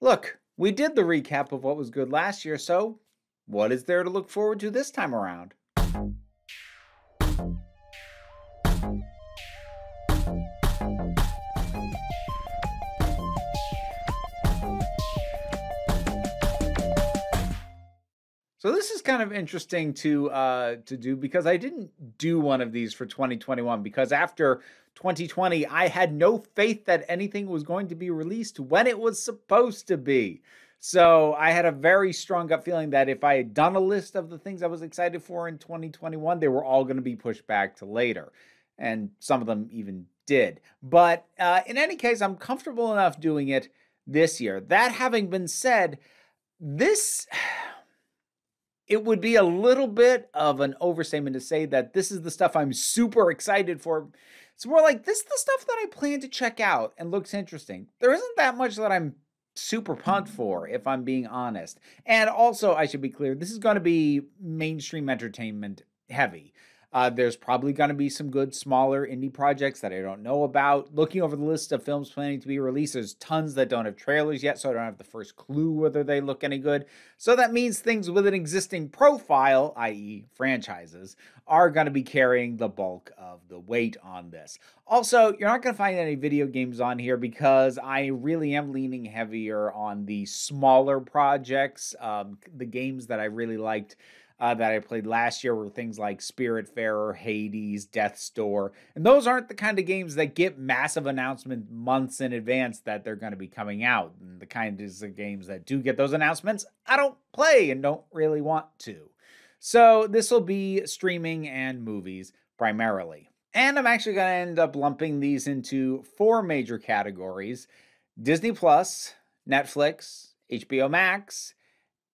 Look, we did the recap of what was good last year, so what is there to look forward to this time around? So this is kind of interesting to uh, to do because I didn't do one of these for 2021 because after 2020 I had no faith that anything was going to be released when it was supposed to be. So I had a very strong gut feeling that if I had done a list of the things I was excited for in 2021, they were all going to be pushed back to later, and some of them even did. But uh, in any case, I'm comfortable enough doing it this year. That having been said, this it would be a little bit of an overstatement to say that this is the stuff I'm super excited for. It's more like this is the stuff that I plan to check out and looks interesting. There isn't that much that I'm super pumped for, if I'm being honest. And also, I should be clear, this is going to be mainstream entertainment heavy. Uh, there's probably going to be some good smaller indie projects that I don't know about. Looking over the list of films planning to be released, there's tons that don't have trailers yet, so I don't have the first clue whether they look any good. So that means things with an existing profile, i.e., franchises, are going to be carrying the bulk of the weight on this. Also, you're not going to find any video games on here because I really am leaning heavier on the smaller projects, um, the games that I really liked uh, that I played last year were things like Spiritfarer, Hades, Death Store. And those aren't the kind of games that get massive announcement months in advance that they're going to be coming out. And the kinds of games that do get those announcements, I don't play and don't really want to. So this will be streaming and movies primarily. And I'm actually going to end up lumping these into four major categories Disney Plus, Netflix, HBO Max,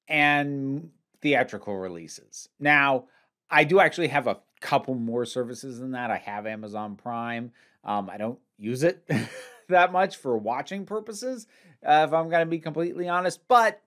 and theatrical releases. Now, I do actually have a couple more services than that. I have Amazon Prime. Um, I don't use it that much for watching purposes, uh, if I'm going to be completely honest. But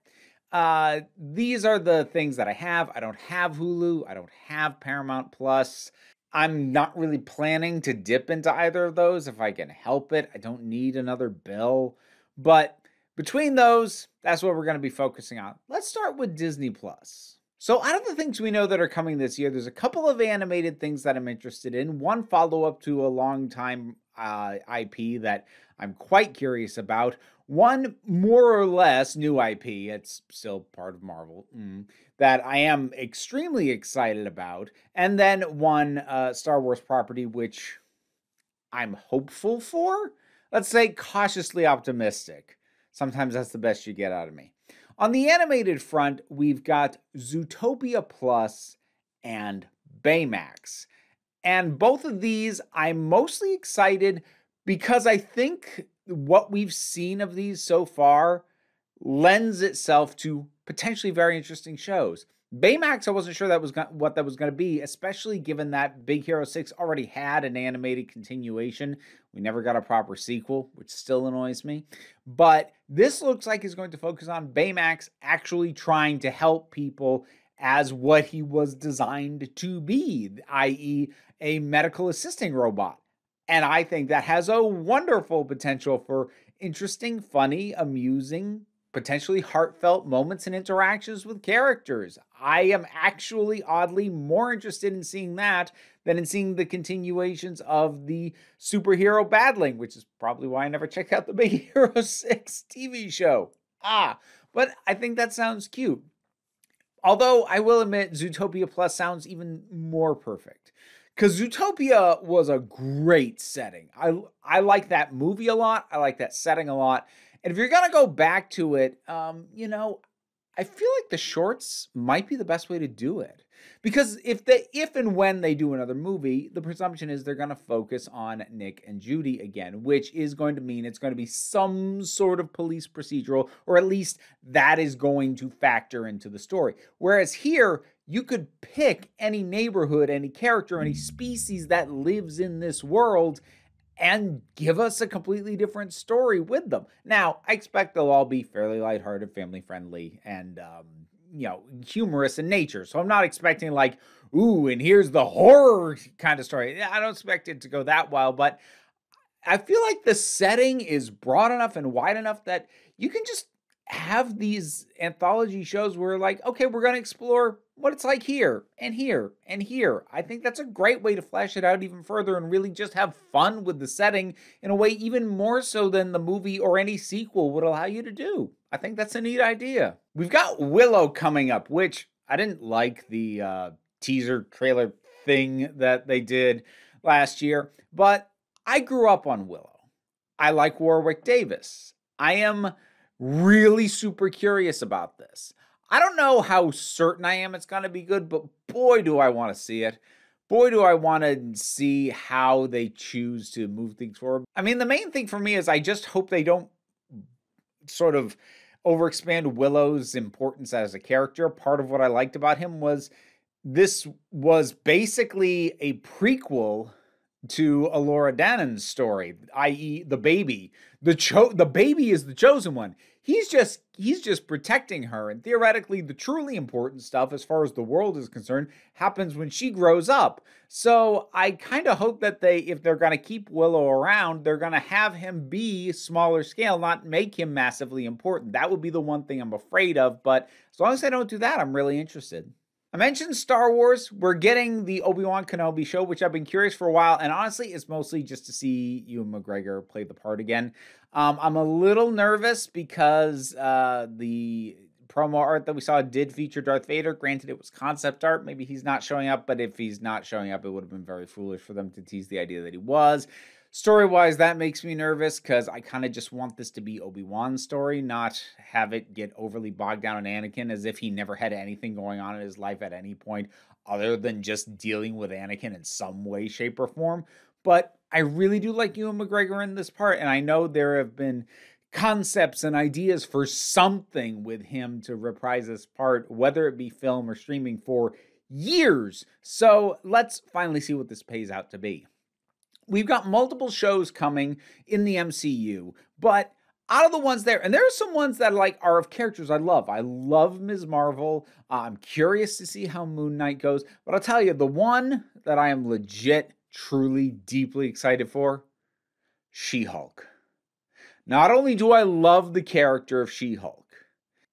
uh, these are the things that I have. I don't have Hulu. I don't have Paramount Plus. I'm not really planning to dip into either of those if I can help it. I don't need another bill. But between those, that's what we're going to be focusing on. Let's start with Disney Plus. So, out of the things we know that are coming this year, there's a couple of animated things that I'm interested in. One follow up to a long time uh, IP that I'm quite curious about. One more or less new IP, it's still part of Marvel, mm, that I am extremely excited about. And then one uh, Star Wars property, which I'm hopeful for. Let's say cautiously optimistic. Sometimes that's the best you get out of me. On the animated front, we've got Zootopia Plus and Baymax. And both of these, I'm mostly excited because I think what we've seen of these so far lends itself to potentially very interesting shows. Baymax, I wasn't sure that was go- what that was going to be, especially given that Big Hero 6 already had an animated continuation. We never got a proper sequel, which still annoys me. But this looks like is going to focus on Baymax actually trying to help people as what he was designed to be, i.e., a medical assisting robot. And I think that has a wonderful potential for interesting, funny, amusing, potentially heartfelt moments and interactions with characters. I am actually oddly more interested in seeing that than in seeing the continuations of the superhero battling, which is probably why I never checked out the Big Hero 6 TV show. Ah, but I think that sounds cute. Although I will admit, Zootopia Plus sounds even more perfect. Because Zootopia was a great setting. I, I like that movie a lot, I like that setting a lot. And if you're going to go back to it, um, you know, I feel like the shorts might be the best way to do it because if they if and when they do another movie, the presumption is they're going to focus on Nick and Judy again, which is going to mean it's going to be some sort of police procedural or at least that is going to factor into the story. Whereas here, you could pick any neighborhood, any character, any species that lives in this world and give us a completely different story with them. Now, I expect they'll all be fairly lighthearted, family friendly, and um, you know, humorous in nature. So I'm not expecting like, ooh, and here's the horror kind of story. I don't expect it to go that wild, but I feel like the setting is broad enough and wide enough that you can just have these anthology shows where like okay we're going to explore what it's like here and here and here i think that's a great way to flesh it out even further and really just have fun with the setting in a way even more so than the movie or any sequel would allow you to do i think that's a neat idea we've got willow coming up which i didn't like the uh, teaser trailer thing that they did last year but i grew up on willow i like warwick davis i am really super curious about this. I don't know how certain I am it's going to be good, but boy, do I want to see it. Boy, do I want to see how they choose to move things forward. I mean, the main thing for me is I just hope they don't sort of overexpand Willow's importance as a character. Part of what I liked about him was this was basically a prequel to Alora Dannon's story, i.e., the baby. The cho- the baby is the chosen one. He's just he's just protecting her, and theoretically, the truly important stuff, as far as the world is concerned, happens when she grows up. So I kind of hope that they, if they're going to keep Willow around, they're going to have him be smaller scale, not make him massively important. That would be the one thing I'm afraid of. But as long as they don't do that, I'm really interested. I mentioned Star Wars. We're getting the Obi Wan Kenobi show, which I've been curious for a while. And honestly, it's mostly just to see Ewan McGregor play the part again. Um, I'm a little nervous because uh, the promo art that we saw did feature Darth Vader. Granted, it was concept art. Maybe he's not showing up, but if he's not showing up, it would have been very foolish for them to tease the idea that he was. Story wise, that makes me nervous because I kind of just want this to be Obi Wan's story, not have it get overly bogged down in Anakin as if he never had anything going on in his life at any point other than just dealing with Anakin in some way, shape, or form. But I really do like Ewan McGregor in this part, and I know there have been concepts and ideas for something with him to reprise this part, whether it be film or streaming, for years. So let's finally see what this pays out to be we've got multiple shows coming in the MCU, but out of the ones there, and there are some ones that like are of characters I love. I love Ms. Marvel. I'm curious to see how Moon Knight goes, but I'll tell you the one that I am legit, truly, deeply excited for: She-Hulk. Not only do I love the character of She-Hulk,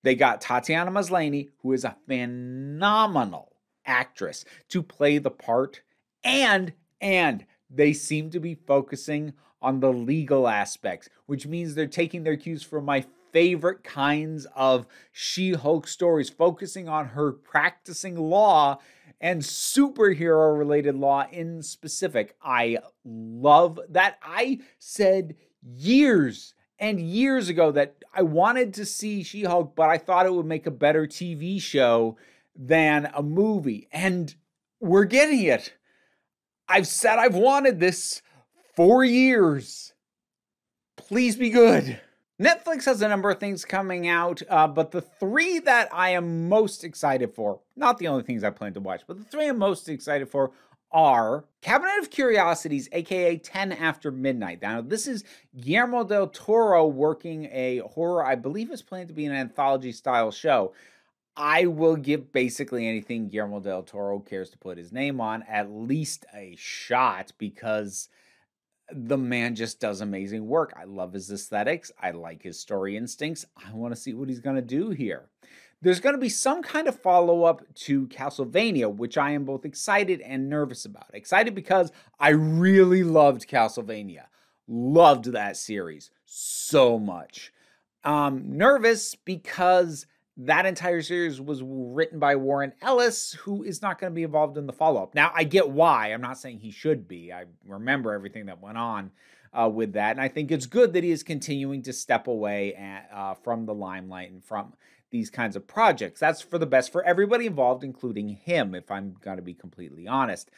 they got Tatiana Maslany, who is a phenomenal actress, to play the part, and and they seem to be focusing on the legal aspects, which means they're taking their cues from my favorite kinds of She Hulk stories, focusing on her practicing law and superhero related law in specific. I love that. I said years and years ago that I wanted to see She Hulk, but I thought it would make a better TV show than a movie. And we're getting it. I've said I've wanted this for years. Please be good. Netflix has a number of things coming out, uh, but the three that I am most excited for, not the only things I plan to watch, but the three I'm most excited for are Cabinet of Curiosities, aka 10 After Midnight. Now, this is Guillermo del Toro working a horror, I believe it's planned to be an anthology style show. I will give basically anything Guillermo del Toro cares to put his name on at least a shot because the man just does amazing work. I love his aesthetics. I like his story instincts. I want to see what he's going to do here. There's going to be some kind of follow up to Castlevania, which I am both excited and nervous about. Excited because I really loved Castlevania, loved that series so much. Um, nervous because that entire series was written by Warren Ellis, who is not going to be involved in the follow up. Now, I get why. I'm not saying he should be. I remember everything that went on uh, with that. And I think it's good that he is continuing to step away at, eh, uh, from the limelight and from these kinds of projects. That's for the best for everybody involved, including him, if I'm going to be completely honest.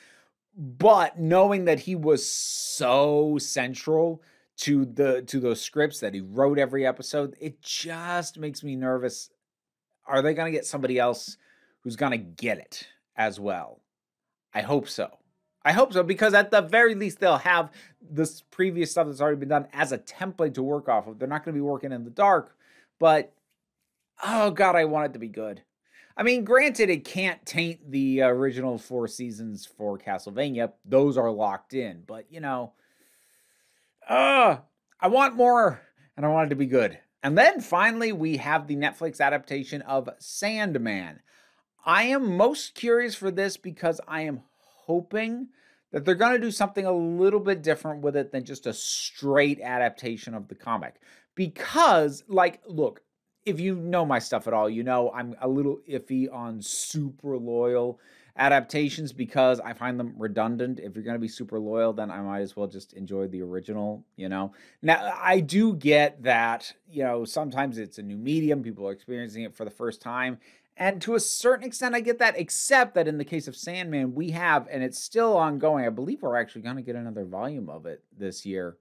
But knowing that he was so central to the to those scripts that he wrote every episode, it just makes me nervous are they going to get somebody else who's going to get it as well? I hope so. I hope so because at the very least they'll have this previous stuff that's already been done as a template to work off of. They're not going to be working in the dark, but oh god, I want it to be good. I mean, granted, it can't taint the original four seasons for Castlevania; those are locked in. But you know, uh, I want more, and I want it to be good. And then finally, we have the Netflix adaptation of Sandman. I am most curious for this because I am hoping that they're going to do something a little bit different with it than just a straight adaptation of the comic. Because, like, look, if you know my stuff at all, you know I'm a little iffy on super loyal adaptations because I find them redundant. If you're going to be super loyal, then I might as well just enjoy the original, you know? Now, I do get that, you know, sometimes it's a new medium, people are experiencing it for the first time. And to a certain extent, I get that, except that in the case of Sandman, we have, and it's still ongoing. I believe we're actually going to get another volume of it this year.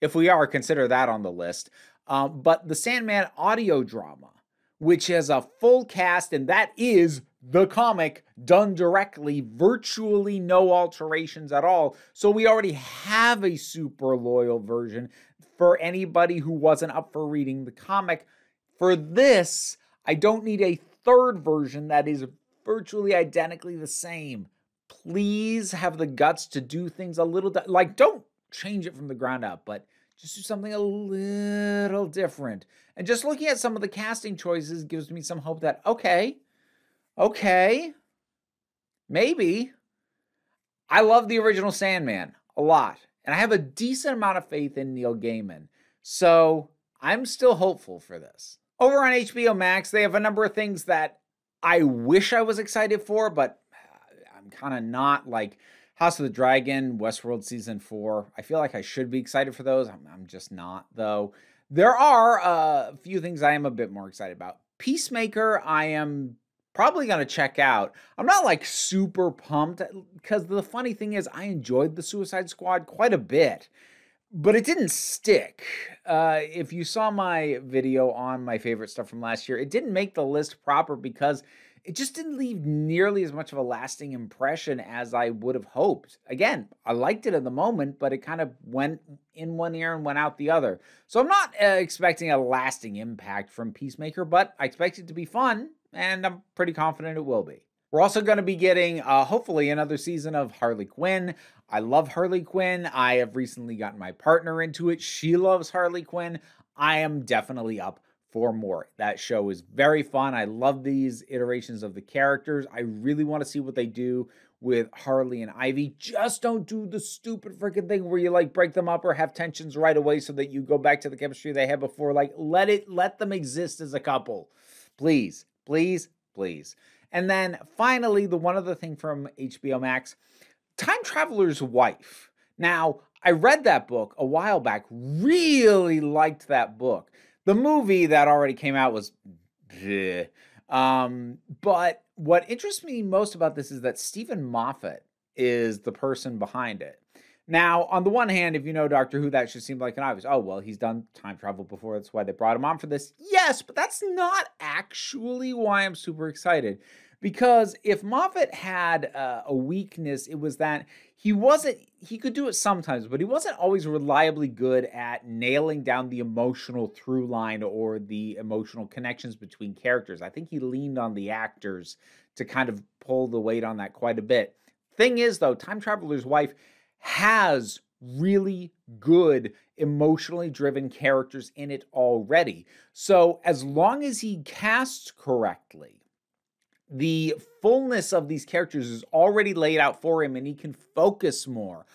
If we are, consider that on the list. Um, but the Sandman audio drama, which has a full cast, and that is the comic done directly, virtually no alterations at all. So we already have a super loyal version for anybody who wasn't up for reading the comic. For this, I don't need a third version that is virtually identically the same. Please have the guts to do things a little di- like don't change it from the ground up, but just do something a little different. And just looking at some of the casting choices gives me some hope that okay, Okay. Maybe. I love the original Sandman a lot. And I have a decent amount of faith in Neil Gaiman. So I'm still hopeful for this. Over on HBO Max, they have a number of things that I wish I was excited for, but uh, I'm kind of not like House of the Dragon, Westworld Season 4. I feel like I should be excited for those. I'm, I'm just not, though. There are uh, a few things I am a bit more excited about. Peacemaker, I am probably going to check out. I'm not like super pumped because uh, the funny thing is, I enjoyed the Suicide Squad quite a bit, but it didn't stick. Uh, if you saw my video on my favorite stuff from last year, it didn't make the list proper because it just didn't leave nearly as much of a lasting impression as I would have hoped. Again, I liked it in the moment, but it kind of went in one ear and went out the other. So I'm not uh, expecting a lasting impact from Peacemaker, but I expect it to be fun and I'm pretty confident it will be. We're also going to be getting, uh, hopefully, another season of Harley Quinn. I love Harley Quinn. I have recently gotten my partner into it. She loves Harley Quinn. I am definitely up for more. That show is very fun. I love these iterations of the characters. I really want to see what they do with Harley and Ivy. Just don't do the stupid freaking thing where you like break them up or have tensions right away so that you go back to the chemistry they had before. Like let it let them exist as a couple. Please. Please, please. And then finally, the one other thing from HBO Max Time Traveler's Wife. Now, I read that book a while back, really liked that book. The movie that already came out was. Bleh. Um, but what interests me most about this is that Stephen Moffat is the person behind it. Now, on the one hand, if you know Doctor Who, that should seem like an obvious, oh, well, he's done time travel before. That's why they brought him on for this. Yes, but that's not actually why I'm super excited. Because if Moffat had uh, a weakness, it was that he wasn't, he could do it sometimes, but he wasn't always reliably good at nailing down the emotional through line or the emotional connections between characters. I think he leaned on the actors to kind of pull the weight on that quite a bit. Thing is, though, Time Traveler's Wife has really good emotionally driven characters in it already. So, as long as he casts correctly, the fullness of these characters is already laid out for him and he can focus more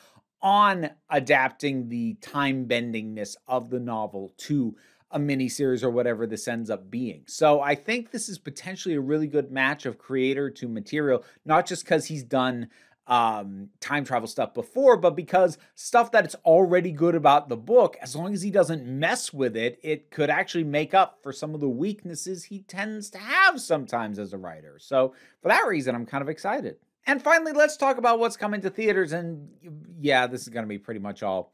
on adapting the time bendingness of the novel to a miniseries or whatever this ends up being. So I think this is potentially a really good match of creator to material, not just because he's done um, time travel stuff before, but because stuff that's already good about the book, as long as he doesn't mess with it, it could actually make up for some of the weaknesses he tends to have sometimes as a writer. So, for that reason, I'm kind of excited. And finally, let's talk about what's coming to theaters. And yeah, this is going to be pretty much all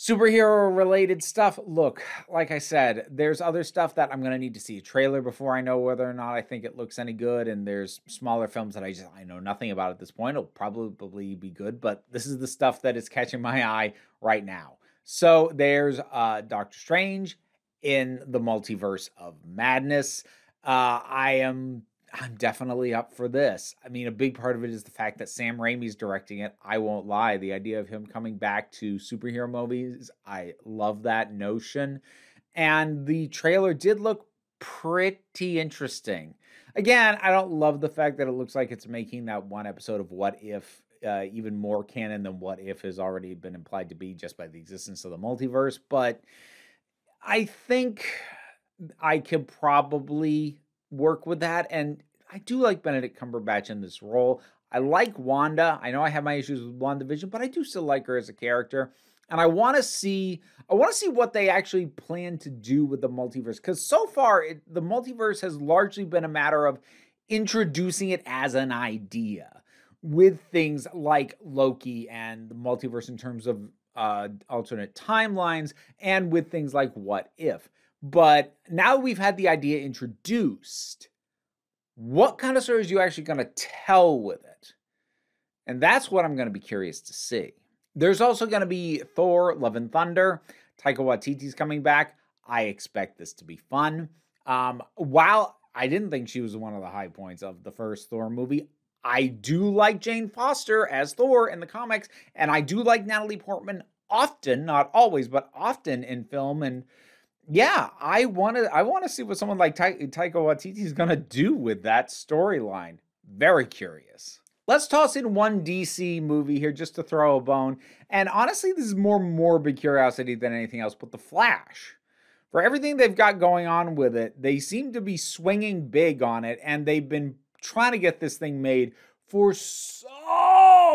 Superhero related stuff. Look, like I said, there's other stuff that I'm going to need to see a trailer before I know whether or not I think it looks any good and there's smaller films that I just I know nothing about at this point. It'll probably be good, but this is the stuff that is catching my eye right now. So there's uh Doctor Strange in the Multiverse of Madness. Uh I am I'm definitely up for this. I mean, a big part of it is the fact that Sam Raimi's directing it. I won't lie. The idea of him coming back to superhero movies, I love that notion. And the trailer did look pretty interesting. Again, I don't love the fact that it looks like it's making that one episode of What If uh, even more canon than What If has already been implied to be just by the existence of the multiverse. But I think I could probably work with that. And I do like Benedict Cumberbatch in this role. I like Wanda. I know I have my issues with WandaVision, but I do still like her as a character. And I want to see I want to see what they actually plan to do with the multiverse cuz so far it, the multiverse has largely been a matter of introducing it as an idea with things like Loki and the multiverse in terms of uh, alternate timelines and with things like what if. But now we've had the idea introduced, what kind of stories are you actually going to tell with it? And that's what I'm going to be curious to see. There's also going to be Thor, Love and Thunder. Taika Waititi's coming back. I expect this to be fun. Um, while I didn't think she was one of the high points of the first Thor movie, I do like Jane Foster as Thor in the comics, and I do like Natalie Portman often, not always, but often in film and yeah, I want to. I want to see what someone like Ta- Taika is gonna do with that storyline. Very curious. Let's toss in one DC movie here just to throw a bone. And honestly, this is more morbid curiosity than anything else. But the Flash, for everything they've got going on with it, they seem to be swinging big on it, and they've been trying to get this thing made for so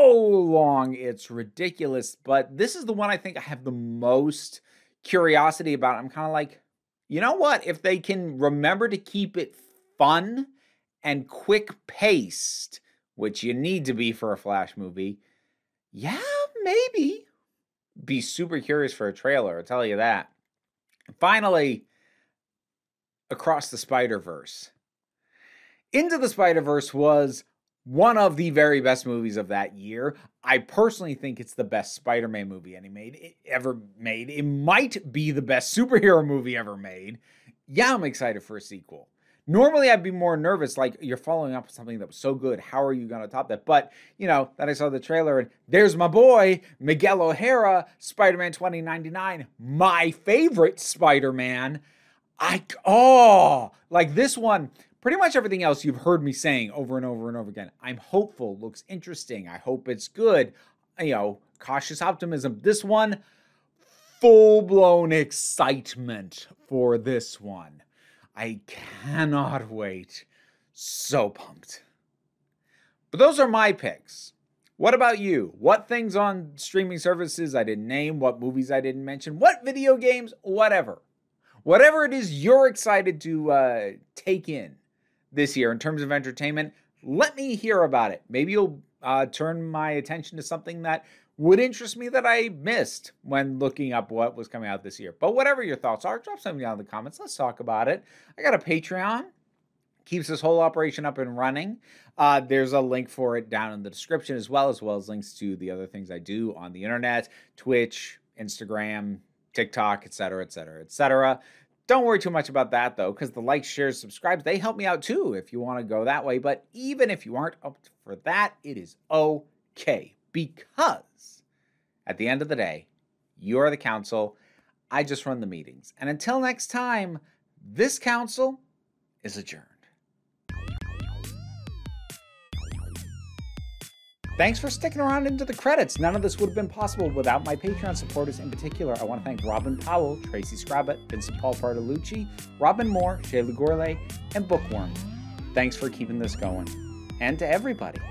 long. It's ridiculous. But this is the one I think I have the most curiosity about it. I'm kind of like, you know what? If they can remember to keep it fun and quick paced, which you need to be for a Flash movie, yeah, maybe. Be super curious for a trailer, I'll tell you that. Finally, Across the Spider Verse. Into the Spider Verse was one of the very best movies of that year. I personally think it's the best Spider-Man movie any made ever made. It might be the best superhero movie ever made. Yeah, I'm excited for a sequel. Normally, I'd be more nervous, like you're following up with something that was so good. How are you going to top that? But, you know, then I saw the trailer and there's my boy, Miguel O'Hara, Spider Man 2099, my favorite Spider Man. I, oh, like this one, pretty much everything else you've heard me saying over and over and over again. I'm hopeful, looks interesting. I hope it's good. You know, cautious optimism. This one, full blown excitement for this one. I cannot wait. So pumped. But those are my picks. What about you? What things on streaming services I didn't name? What movies I didn't mention? What video games? Whatever. Whatever it is you're excited to uh, take in this year in terms of entertainment, let me hear about it. Maybe you'll uh, turn my attention to something that would interest me that I missed when looking up what was coming out this year. But whatever your thoughts are, drop something down in the comments. Let's talk about it. I got a Patreon. Keeps this whole operation up and running. Uh, there's a link for it down in the description as well, as well as links to the other things I do on the internet, Twitch, Instagram, TikTok, et cetera, et cetera, et cetera. Don't worry too much about that though, because the likes, shares, subscribes, they help me out too if you want to go that way. But even if you aren't up for that, it is okay because at the end of the day, you're the council. I just run the meetings. And until next time, this council is adjourned. Thanks for sticking around into the credits. None of this would have been possible without my Patreon supporters in particular. I want to thank Robin Powell, Tracy Scrabbit, Vincent Paul Fardalucci, Robin Moore, Shay Lagorle, and Bookworm. Thanks for keeping this going. And to everybody.